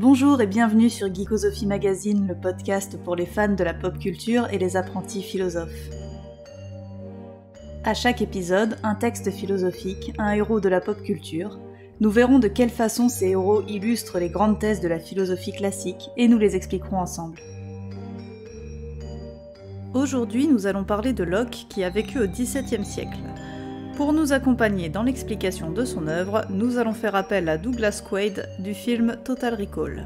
Bonjour et bienvenue sur Geekosophie Magazine, le podcast pour les fans de la pop culture et les apprentis philosophes. À chaque épisode, un texte philosophique, un héros de la pop culture. Nous verrons de quelle façon ces héros illustrent les grandes thèses de la philosophie classique et nous les expliquerons ensemble. Aujourd'hui, nous allons parler de Locke qui a vécu au XVIIe siècle. Pour nous accompagner dans l'explication de son œuvre, nous allons faire appel à Douglas Quaid du film Total Recall.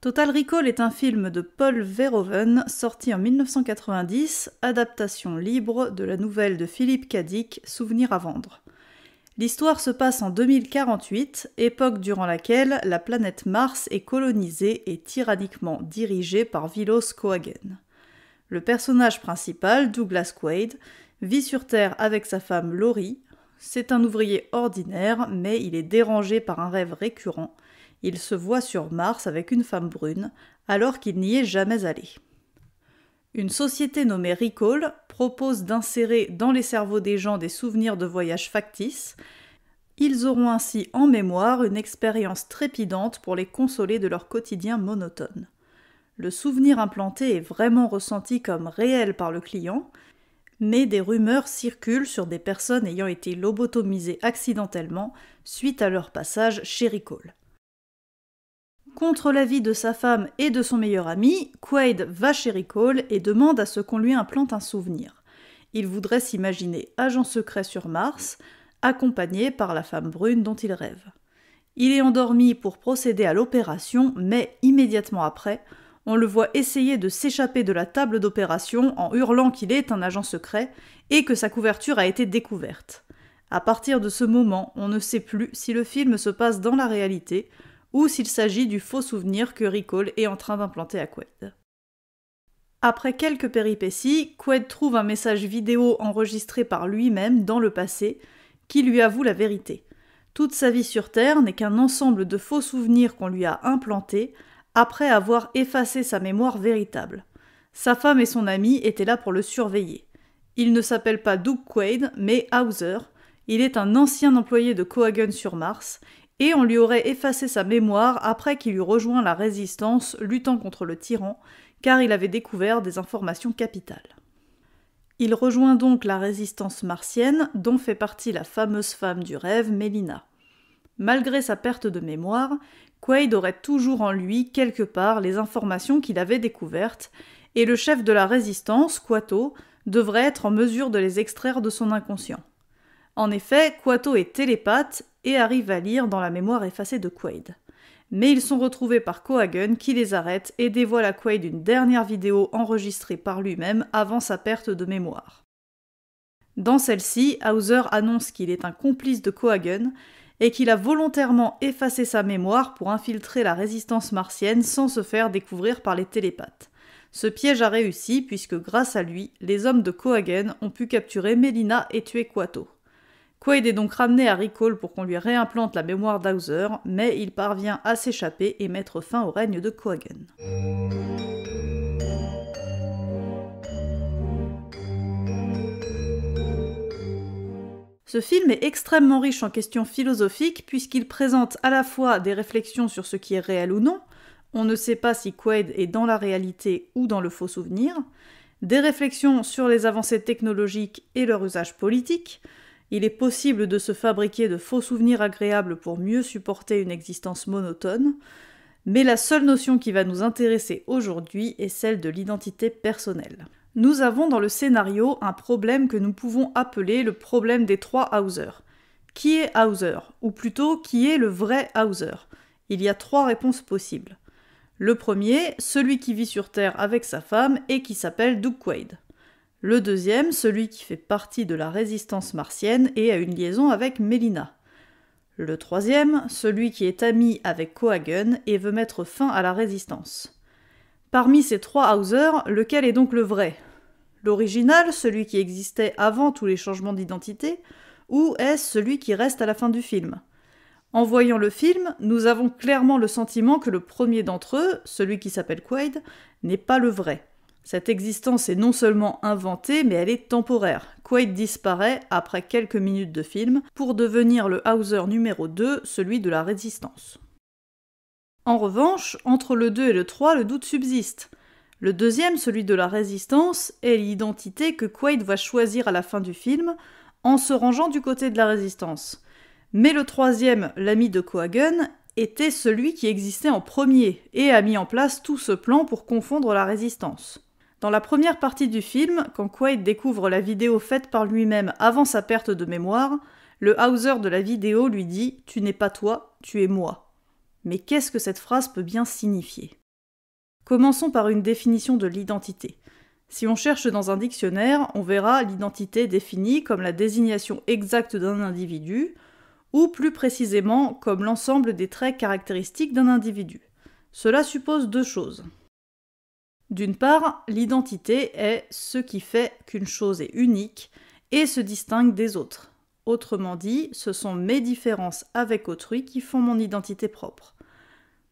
Total Recall est un film de Paul Verhoeven sorti en 1990, adaptation libre de la nouvelle de Philippe Cadic, Souvenir à vendre. L'histoire se passe en 2048, époque durant laquelle la planète Mars est colonisée et tyranniquement dirigée par Vilos Coagen. Le personnage principal, Douglas Quaid, vit sur Terre avec sa femme Laurie. C'est un ouvrier ordinaire, mais il est dérangé par un rêve récurrent. Il se voit sur Mars avec une femme brune, alors qu'il n'y est jamais allé. Une société nommée Recall propose d'insérer dans les cerveaux des gens des souvenirs de voyages factices. Ils auront ainsi en mémoire une expérience trépidante pour les consoler de leur quotidien monotone. Le souvenir implanté est vraiment ressenti comme réel par le client, mais des rumeurs circulent sur des personnes ayant été lobotomisées accidentellement suite à leur passage chez Recall. Contre l'avis de sa femme et de son meilleur ami, Quaid va chez Recall et demande à ce qu'on lui implante un souvenir. Il voudrait s'imaginer agent secret sur Mars, accompagné par la femme brune dont il rêve. Il est endormi pour procéder à l'opération, mais immédiatement après, on le voit essayer de s'échapper de la table d'opération en hurlant qu'il est un agent secret et que sa couverture a été découverte. À partir de ce moment, on ne sait plus si le film se passe dans la réalité ou s'il s'agit du faux souvenir que Recall est en train d'implanter à Quaid. Après quelques péripéties, Quaid trouve un message vidéo enregistré par lui-même dans le passé qui lui avoue la vérité. Toute sa vie sur Terre n'est qu'un ensemble de faux souvenirs qu'on lui a implantés après avoir effacé sa mémoire véritable. Sa femme et son ami étaient là pour le surveiller. Il ne s'appelle pas Doug Quaid, mais Hauser. Il est un ancien employé de Cohagen sur Mars et on lui aurait effacé sa mémoire après qu'il eut rejoint la résistance luttant contre le tyran, car il avait découvert des informations capitales. Il rejoint donc la résistance martienne, dont fait partie la fameuse femme du rêve, Mélina. Malgré sa perte de mémoire, Quaid aurait toujours en lui, quelque part, les informations qu'il avait découvertes, et le chef de la résistance, Quato, devrait être en mesure de les extraire de son inconscient. En effet, Quato est télépathe et arrive à lire dans la mémoire effacée de Quaid. Mais ils sont retrouvés par Cohagen qui les arrête et dévoile à Quaid une dernière vidéo enregistrée par lui-même avant sa perte de mémoire. Dans celle-ci, Hauser annonce qu'il est un complice de Cohagen et qu'il a volontairement effacé sa mémoire pour infiltrer la résistance martienne sans se faire découvrir par les télépathes. Ce piège a réussi puisque grâce à lui, les hommes de Cohagen ont pu capturer Melina et tuer Quato. Quaid est donc ramené à Recall pour qu'on lui réimplante la mémoire d'Houser, mais il parvient à s'échapper et mettre fin au règne de Coagan. Ce film est extrêmement riche en questions philosophiques puisqu'il présente à la fois des réflexions sur ce qui est réel ou non, on ne sait pas si Quaid est dans la réalité ou dans le faux souvenir, des réflexions sur les avancées technologiques et leur usage politique, il est possible de se fabriquer de faux souvenirs agréables pour mieux supporter une existence monotone, mais la seule notion qui va nous intéresser aujourd'hui est celle de l'identité personnelle. Nous avons dans le scénario un problème que nous pouvons appeler le problème des trois Hauser. Qui est Hauser Ou plutôt, qui est le vrai Hauser Il y a trois réponses possibles. Le premier, celui qui vit sur Terre avec sa femme et qui s'appelle Doug Quaid. Le deuxième, celui qui fait partie de la résistance martienne et a une liaison avec Mélina. Le troisième, celui qui est ami avec Coagun et veut mettre fin à la résistance. Parmi ces trois Hauser, lequel est donc le vrai L'original, celui qui existait avant tous les changements d'identité, ou est-ce celui qui reste à la fin du film En voyant le film, nous avons clairement le sentiment que le premier d'entre eux, celui qui s'appelle Quaid, n'est pas le vrai. Cette existence est non seulement inventée, mais elle est temporaire. Quaid disparaît après quelques minutes de film pour devenir le Hauser numéro 2, celui de la résistance. En revanche, entre le 2 et le 3, le doute subsiste. Le deuxième, celui de la résistance, est l'identité que Quaid va choisir à la fin du film en se rangeant du côté de la résistance. Mais le troisième, l'ami de Coagan, était celui qui existait en premier et a mis en place tout ce plan pour confondre la résistance. Dans la première partie du film, quand Quaid découvre la vidéo faite par lui-même avant sa perte de mémoire, le Hauser de la vidéo lui dit Tu n'es pas toi, tu es moi. Mais qu'est-ce que cette phrase peut bien signifier Commençons par une définition de l'identité. Si on cherche dans un dictionnaire, on verra l'identité définie comme la désignation exacte d'un individu, ou plus précisément comme l'ensemble des traits caractéristiques d'un individu. Cela suppose deux choses. D'une part, l'identité est ce qui fait qu'une chose est unique et se distingue des autres. Autrement dit, ce sont mes différences avec autrui qui font mon identité propre.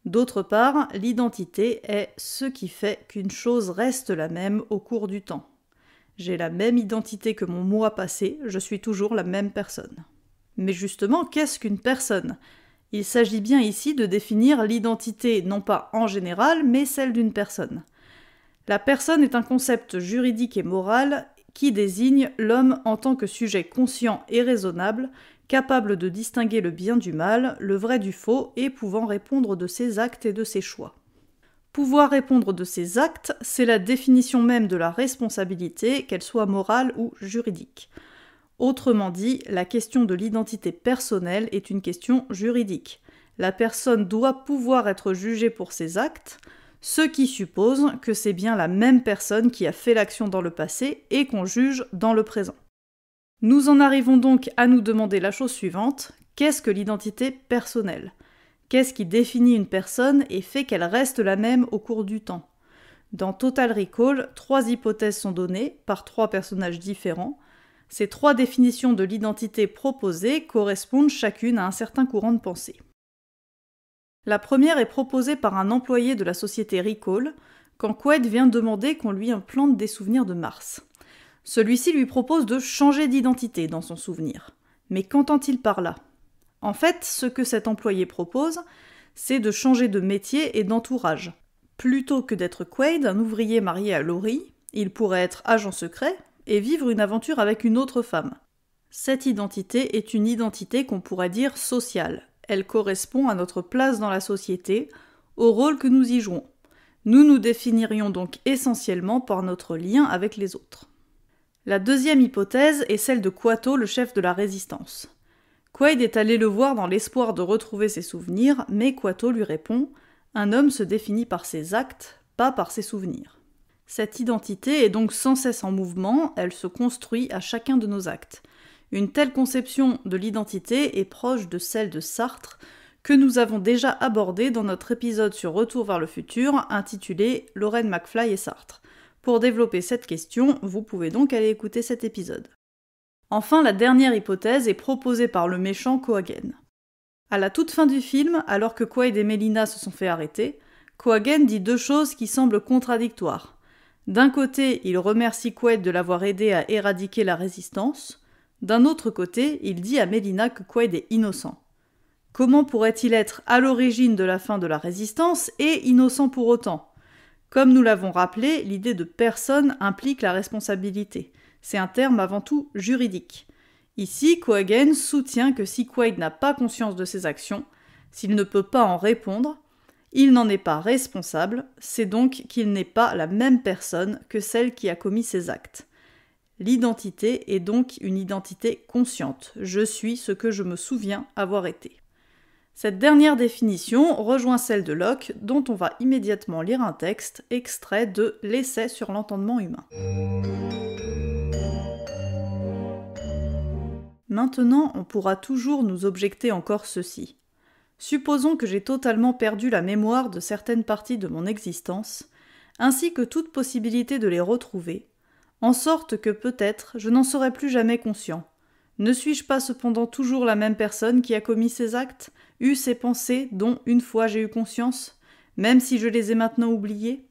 D'autre part, l'identité est ce qui fait qu'une chose reste la même au cours du temps. J'ai la même identité que mon moi passé, je suis toujours la même personne. Mais justement, qu'est-ce qu'une personne Il s'agit bien ici de définir l'identité non pas en général, mais celle d'une personne. La personne est un concept juridique et moral qui désigne l'homme en tant que sujet conscient et raisonnable, capable de distinguer le bien du mal, le vrai du faux, et pouvant répondre de ses actes et de ses choix. Pouvoir répondre de ses actes, c'est la définition même de la responsabilité, qu'elle soit morale ou juridique. Autrement dit, la question de l'identité personnelle est une question juridique. La personne doit pouvoir être jugée pour ses actes, ce qui suppose que c'est bien la même personne qui a fait l'action dans le passé et qu'on juge dans le présent. Nous en arrivons donc à nous demander la chose suivante, qu'est-ce que l'identité personnelle Qu'est-ce qui définit une personne et fait qu'elle reste la même au cours du temps Dans Total Recall, trois hypothèses sont données par trois personnages différents. Ces trois définitions de l'identité proposées correspondent chacune à un certain courant de pensée. La première est proposée par un employé de la société Recall quand Quaid vient demander qu'on lui implante des souvenirs de Mars. Celui-ci lui propose de changer d'identité dans son souvenir. Mais qu'entend-il par là En fait, ce que cet employé propose, c'est de changer de métier et d'entourage. Plutôt que d'être Quaid, un ouvrier marié à Laurie, il pourrait être agent secret et vivre une aventure avec une autre femme. Cette identité est une identité qu'on pourrait dire sociale, elle correspond à notre place dans la société, au rôle que nous y jouons. Nous nous définirions donc essentiellement par notre lien avec les autres. La deuxième hypothèse est celle de Quato, le chef de la résistance. Quaid est allé le voir dans l'espoir de retrouver ses souvenirs, mais Quato lui répond Un homme se définit par ses actes, pas par ses souvenirs. Cette identité est donc sans cesse en mouvement, elle se construit à chacun de nos actes. Une telle conception de l'identité est proche de celle de Sartre, que nous avons déjà abordée dans notre épisode sur Retour vers le futur, intitulé Lorraine McFly et Sartre. Pour développer cette question, vous pouvez donc aller écouter cet épisode. Enfin, la dernière hypothèse est proposée par le méchant Coagen. À la toute fin du film, alors que Quaid et Melina se sont fait arrêter, Coagen dit deux choses qui semblent contradictoires. D'un côté, il remercie Quaid de l'avoir aidé à éradiquer la résistance, d'un autre côté, il dit à Mélina que Quaid est innocent. Comment pourrait-il être à l'origine de la fin de la résistance et innocent pour autant Comme nous l'avons rappelé, l'idée de personne implique la responsabilité. C'est un terme avant tout juridique. Ici, Quagen soutient que si Quaid n'a pas conscience de ses actions, s'il ne peut pas en répondre, il n'en est pas responsable, c'est donc qu'il n'est pas la même personne que celle qui a commis ses actes. L'identité est donc une identité consciente. Je suis ce que je me souviens avoir été. Cette dernière définition rejoint celle de Locke, dont on va immédiatement lire un texte extrait de L'essai sur l'entendement humain. Maintenant, on pourra toujours nous objecter encore ceci. Supposons que j'ai totalement perdu la mémoire de certaines parties de mon existence, ainsi que toute possibilité de les retrouver, en sorte que peut-être je n'en serai plus jamais conscient. Ne suis-je pas cependant toujours la même personne qui a commis ces actes, eu ces pensées dont, une fois, j'ai eu conscience, même si je les ai maintenant oubliées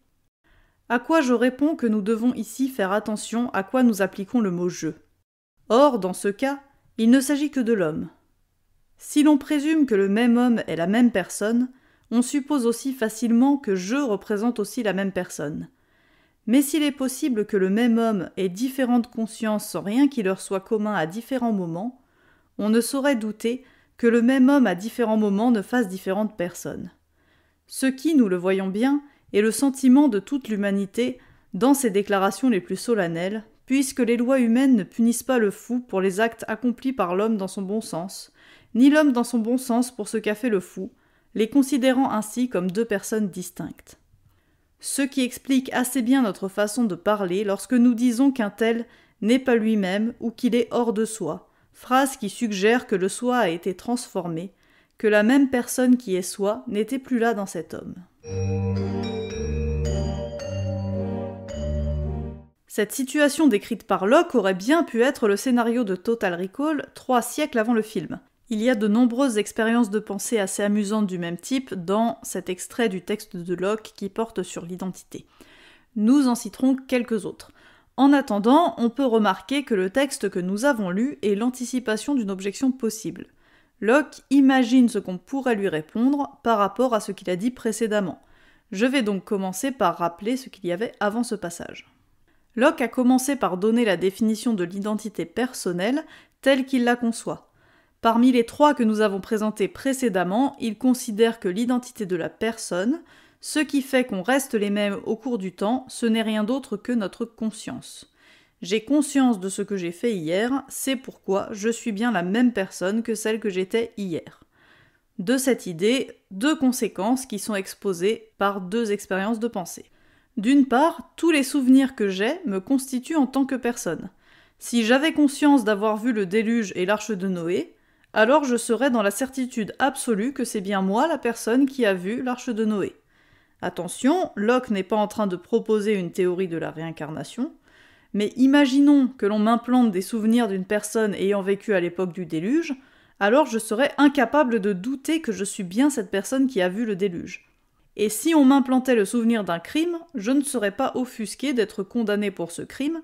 À quoi je réponds que nous devons ici faire attention à quoi nous appliquons le mot je. Or, dans ce cas, il ne s'agit que de l'homme. Si l'on présume que le même homme est la même personne, on suppose aussi facilement que je représente aussi la même personne. Mais s'il est possible que le même homme ait différentes consciences sans rien qui leur soit commun à différents moments, on ne saurait douter que le même homme à différents moments ne fasse différentes personnes. Ce qui, nous le voyons bien, est le sentiment de toute l'humanité dans ses déclarations les plus solennelles, puisque les lois humaines ne punissent pas le fou pour les actes accomplis par l'homme dans son bon sens, ni l'homme dans son bon sens pour ce qu'a fait le fou, les considérant ainsi comme deux personnes distinctes. Ce qui explique assez bien notre façon de parler lorsque nous disons qu'un tel n'est pas lui-même ou qu'il est hors de soi, phrase qui suggère que le soi a été transformé, que la même personne qui est soi n'était plus là dans cet homme. Cette situation décrite par Locke aurait bien pu être le scénario de Total Recall trois siècles avant le film. Il y a de nombreuses expériences de pensée assez amusantes du même type dans cet extrait du texte de Locke qui porte sur l'identité. Nous en citerons quelques autres. En attendant, on peut remarquer que le texte que nous avons lu est l'anticipation d'une objection possible. Locke imagine ce qu'on pourrait lui répondre par rapport à ce qu'il a dit précédemment. Je vais donc commencer par rappeler ce qu'il y avait avant ce passage. Locke a commencé par donner la définition de l'identité personnelle telle qu'il la conçoit. Parmi les trois que nous avons présentés précédemment, il considère que l'identité de la personne, ce qui fait qu'on reste les mêmes au cours du temps, ce n'est rien d'autre que notre conscience. J'ai conscience de ce que j'ai fait hier, c'est pourquoi je suis bien la même personne que celle que j'étais hier. De cette idée, deux conséquences qui sont exposées par deux expériences de pensée. D'une part, tous les souvenirs que j'ai me constituent en tant que personne. Si j'avais conscience d'avoir vu le déluge et l'arche de Noé, alors je serais dans la certitude absolue que c'est bien moi la personne qui a vu l'arche de Noé. Attention, Locke n'est pas en train de proposer une théorie de la réincarnation, mais imaginons que l'on m'implante des souvenirs d'une personne ayant vécu à l'époque du déluge, alors je serais incapable de douter que je suis bien cette personne qui a vu le déluge. Et si on m'implantait le souvenir d'un crime, je ne serais pas offusqué d'être condamné pour ce crime,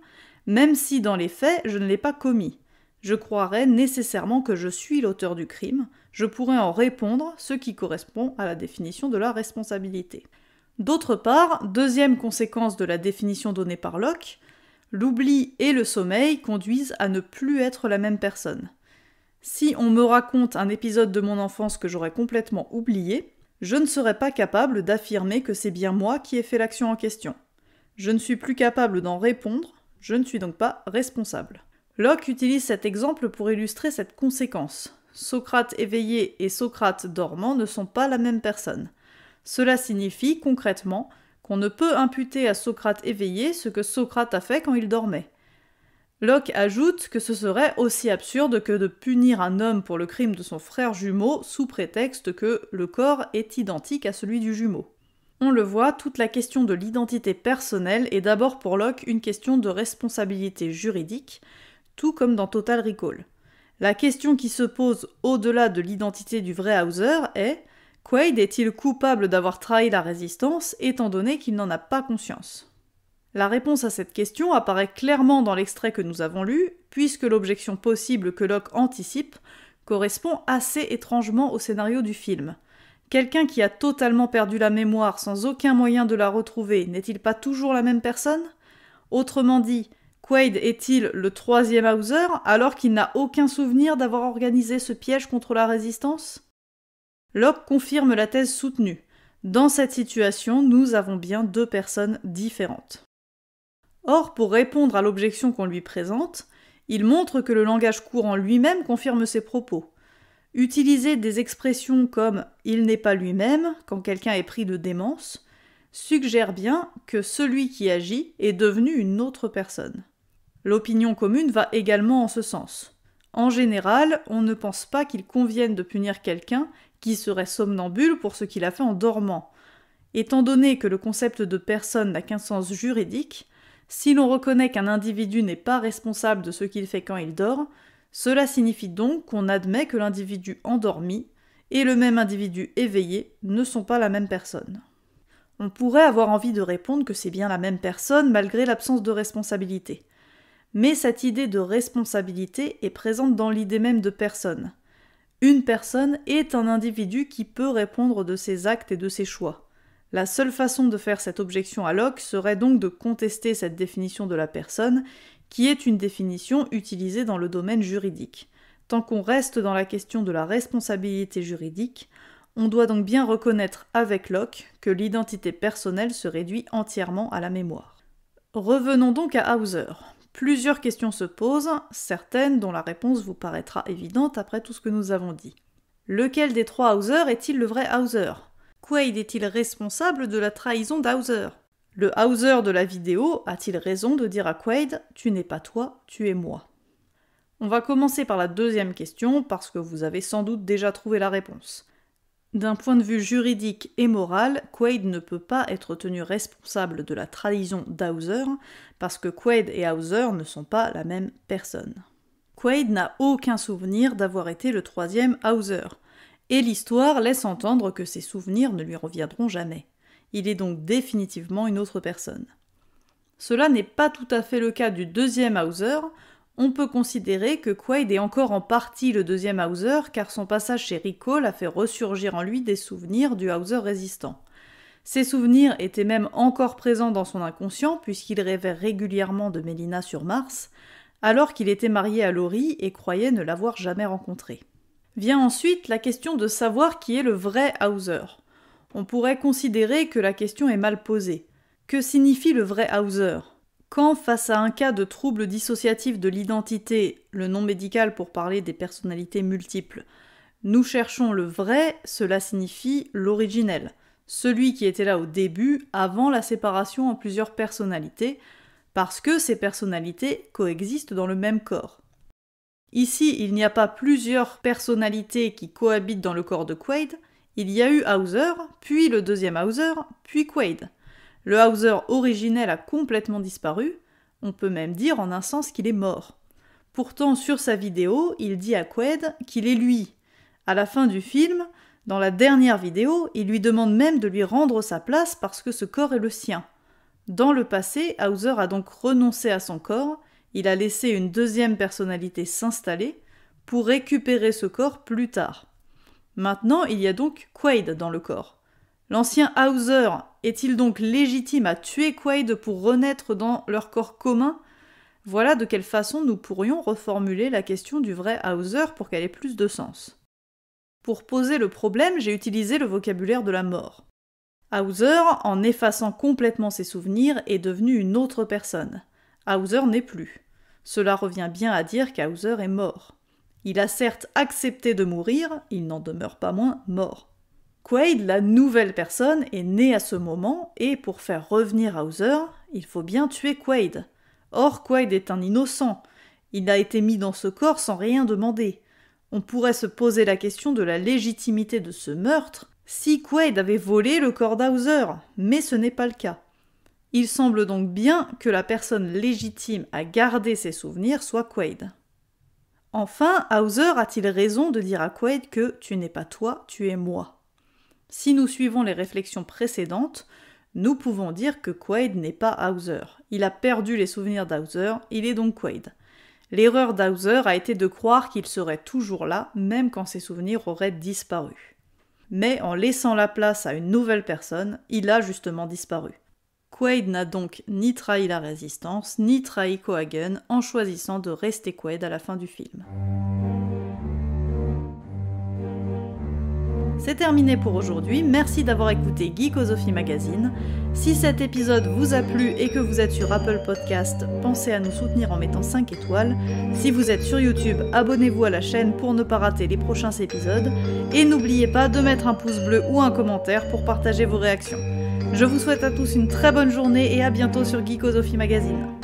même si dans les faits je ne l'ai pas commis je croirais nécessairement que je suis l'auteur du crime, je pourrais en répondre, ce qui correspond à la définition de la responsabilité. D'autre part, deuxième conséquence de la définition donnée par Locke, l'oubli et le sommeil conduisent à ne plus être la même personne. Si on me raconte un épisode de mon enfance que j'aurais complètement oublié, je ne serais pas capable d'affirmer que c'est bien moi qui ai fait l'action en question. Je ne suis plus capable d'en répondre, je ne suis donc pas responsable. Locke utilise cet exemple pour illustrer cette conséquence. Socrate éveillé et Socrate dormant ne sont pas la même personne. Cela signifie concrètement qu'on ne peut imputer à Socrate éveillé ce que Socrate a fait quand il dormait. Locke ajoute que ce serait aussi absurde que de punir un homme pour le crime de son frère jumeau sous prétexte que le corps est identique à celui du jumeau. On le voit, toute la question de l'identité personnelle est d'abord pour Locke une question de responsabilité juridique, tout comme dans Total Recall. La question qui se pose au-delà de l'identité du vrai Hauser est Quaid est-il coupable d'avoir trahi la résistance étant donné qu'il n'en a pas conscience La réponse à cette question apparaît clairement dans l'extrait que nous avons lu, puisque l'objection possible que Locke anticipe correspond assez étrangement au scénario du film. Quelqu'un qui a totalement perdu la mémoire sans aucun moyen de la retrouver n'est-il pas toujours la même personne Autrement dit, Quaid est-il le troisième Hauser alors qu'il n'a aucun souvenir d'avoir organisé ce piège contre la résistance Locke confirme la thèse soutenue. Dans cette situation, nous avons bien deux personnes différentes. Or, pour répondre à l'objection qu'on lui présente, il montre que le langage courant lui-même confirme ses propos. Utiliser des expressions comme il n'est pas lui-même quand quelqu'un est pris de démence suggère bien que celui qui agit est devenu une autre personne. L'opinion commune va également en ce sens. En général, on ne pense pas qu'il convienne de punir quelqu'un qui serait somnambule pour ce qu'il a fait en dormant. Étant donné que le concept de personne n'a qu'un sens juridique, si l'on reconnaît qu'un individu n'est pas responsable de ce qu'il fait quand il dort, cela signifie donc qu'on admet que l'individu endormi et le même individu éveillé ne sont pas la même personne. On pourrait avoir envie de répondre que c'est bien la même personne malgré l'absence de responsabilité mais cette idée de responsabilité est présente dans l'idée même de personne. Une personne est un individu qui peut répondre de ses actes et de ses choix. La seule façon de faire cette objection à Locke serait donc de contester cette définition de la personne, qui est une définition utilisée dans le domaine juridique. Tant qu'on reste dans la question de la responsabilité juridique, on doit donc bien reconnaître avec Locke que l'identité personnelle se réduit entièrement à la mémoire. Revenons donc à Hauser. Plusieurs questions se posent, certaines dont la réponse vous paraîtra évidente après tout ce que nous avons dit. Lequel des trois Hauser est-il le vrai Hauser Quaid est-il responsable de la trahison d'Hauser Le Hauser de la vidéo a-t-il raison de dire à Quaid Tu n'es pas toi, tu es moi On va commencer par la deuxième question parce que vous avez sans doute déjà trouvé la réponse. D'un point de vue juridique et moral, Quaid ne peut pas être tenu responsable de la trahison d'Hauser, parce que Quaid et Hauser ne sont pas la même personne. Quaid n'a aucun souvenir d'avoir été le troisième Hauser, et l'histoire laisse entendre que ses souvenirs ne lui reviendront jamais. Il est donc définitivement une autre personne. Cela n'est pas tout à fait le cas du deuxième Hauser, on peut considérer que Quaid est encore en partie le deuxième Hauser car son passage chez Rico a fait ressurgir en lui des souvenirs du Hauser résistant. Ces souvenirs étaient même encore présents dans son inconscient puisqu'il rêvait régulièrement de Mélina sur Mars, alors qu'il était marié à Laurie et croyait ne l'avoir jamais rencontrée. Vient ensuite la question de savoir qui est le vrai Hauser. On pourrait considérer que la question est mal posée. Que signifie le vrai Hauser quand, face à un cas de trouble dissociatif de l'identité, le nom médical pour parler des personnalités multiples, nous cherchons le vrai, cela signifie l'originel, celui qui était là au début, avant la séparation en plusieurs personnalités, parce que ces personnalités coexistent dans le même corps. Ici, il n'y a pas plusieurs personnalités qui cohabitent dans le corps de Quaid, il y a eu Hauser, puis le deuxième Hauser, puis Quaid. Le Hauser originel a complètement disparu, on peut même dire en un sens qu'il est mort. Pourtant, sur sa vidéo, il dit à Quaid qu'il est lui. À la fin du film, dans la dernière vidéo, il lui demande même de lui rendre sa place parce que ce corps est le sien. Dans le passé, Hauser a donc renoncé à son corps, il a laissé une deuxième personnalité s'installer pour récupérer ce corps plus tard. Maintenant, il y a donc Quaid dans le corps. L'ancien Hauser est-il donc légitime à tuer Quaid pour renaître dans leur corps commun Voilà de quelle façon nous pourrions reformuler la question du vrai Hauser pour qu'elle ait plus de sens. Pour poser le problème, j'ai utilisé le vocabulaire de la mort. Hauser, en effaçant complètement ses souvenirs, est devenu une autre personne. Hauser n'est plus. Cela revient bien à dire qu'Hauser est mort. Il a certes accepté de mourir, il n'en demeure pas moins mort. Quaid, la nouvelle personne, est née à ce moment et pour faire revenir Hauser, il faut bien tuer Quaid. Or, Quaid est un innocent. Il a été mis dans ce corps sans rien demander. On pourrait se poser la question de la légitimité de ce meurtre si Quaid avait volé le corps d'Hauser, mais ce n'est pas le cas. Il semble donc bien que la personne légitime à garder ses souvenirs soit Quaid. Enfin, Hauser a-t-il raison de dire à Quaid que tu n'es pas toi, tu es moi si nous suivons les réflexions précédentes, nous pouvons dire que Quaid n'est pas Hauser. Il a perdu les souvenirs d'Hauser, il est donc Quaid. L'erreur d'Hauser a été de croire qu'il serait toujours là, même quand ses souvenirs auraient disparu. Mais en laissant la place à une nouvelle personne, il a justement disparu. Quaid n'a donc ni trahi la résistance, ni trahi Cohagen en choisissant de rester Quaid à la fin du film. C'est terminé pour aujourd'hui, merci d'avoir écouté Geekosophie Magazine. Si cet épisode vous a plu et que vous êtes sur Apple Podcast, pensez à nous soutenir en mettant 5 étoiles. Si vous êtes sur YouTube, abonnez-vous à la chaîne pour ne pas rater les prochains épisodes. Et n'oubliez pas de mettre un pouce bleu ou un commentaire pour partager vos réactions. Je vous souhaite à tous une très bonne journée et à bientôt sur Geekosophie Magazine.